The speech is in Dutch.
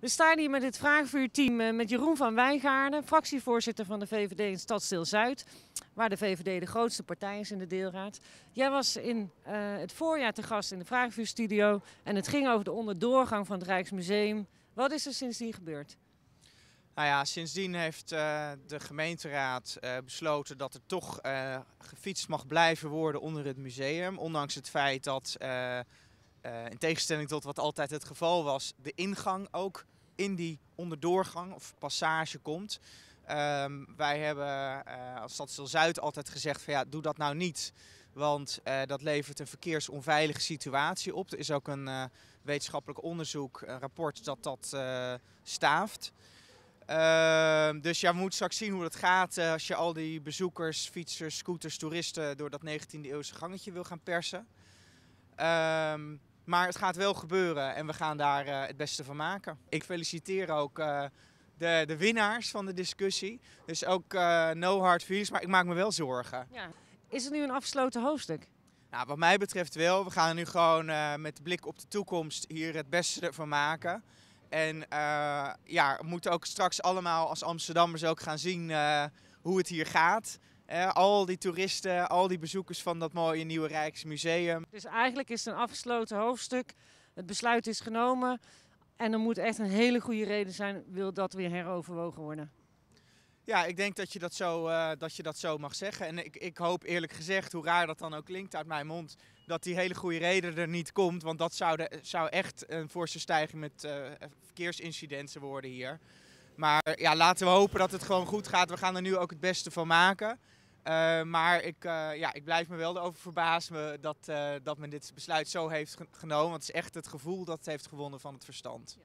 We staan hier met het Vraagvuurteam eh, met Jeroen van Wijngaarden, fractievoorzitter van de VVD in Stadstil Zuid, waar de VVD de grootste partij is in de deelraad. Jij was in eh, het voorjaar te gast in de Vraagvuurstudio en het ging over de onderdoorgang van het Rijksmuseum. Wat is er sindsdien gebeurd? Nou ja, sindsdien heeft eh, de gemeenteraad besloten dat er toch gefietst mag blijven worden onder het museum, ondanks het feit dat eh, in tegenstelling tot wat altijd het geval was, de ingang ook in die onderdoorgang of passage komt. Ehm, wij hebben eh, als Stadstil Zuid altijd gezegd van ja, doe dat nou niet. Want eh, dat levert een verkeersonveilige situatie op. Er is ook een wetenschappelijk onderzoek, een rapport dat dat staaft. Ehm, dus ja, we moeten straks zien hoe dat gaat als je al die bezoekers, fietsers, scooters, toeristen door dat 19e eeuwse gangetje wil gaan persen. Ehm, maar het gaat wel gebeuren en we gaan daar eh, het beste van maken. Ik feliciteer ook eh, de, de, winnaars van de discussie. Dus ook eh, no hard feelings, maar ik maak me wel zorgen. Ja. Is het nu een afgesloten hoofdstuk? Nou, wat mij betreft wel. We gaan nu gewoon met de blik op de toekomst hier het beste van maken. En ja, we moeten ook straks allemaal als Amsterdammers ook gaan zien hoe het hier gaat al die toeristen, al die bezoekers van dat mooie nieuwe Rijksmuseum. Dus eigenlijk is het een afgesloten hoofdstuk. Het besluit is genomen. En er moet echt een hele goede reden zijn, wil dat weer heroverwogen worden. Ja, ik denk dat je dat zo, eh, dat je dat zo mag zeggen. En ik, ik hoop eerlijk gezegd, hoe raar dat dan ook klinkt uit mijn mond, dat die hele goede reden er niet komt. Want dat zou, zou echt een forse stijging met eh, verkeersincidenten worden hier. Maar ja, laten we hopen dat het gewoon goed gaat. We gaan er nu ook het beste van maken. Eh, maar ik, eh, ja, ik blijf me wel erover verbazen dat, eh, dat men dit besluit zo heeft genomen. Want het is echt het gevoel dat het heeft gewonnen van het verstand.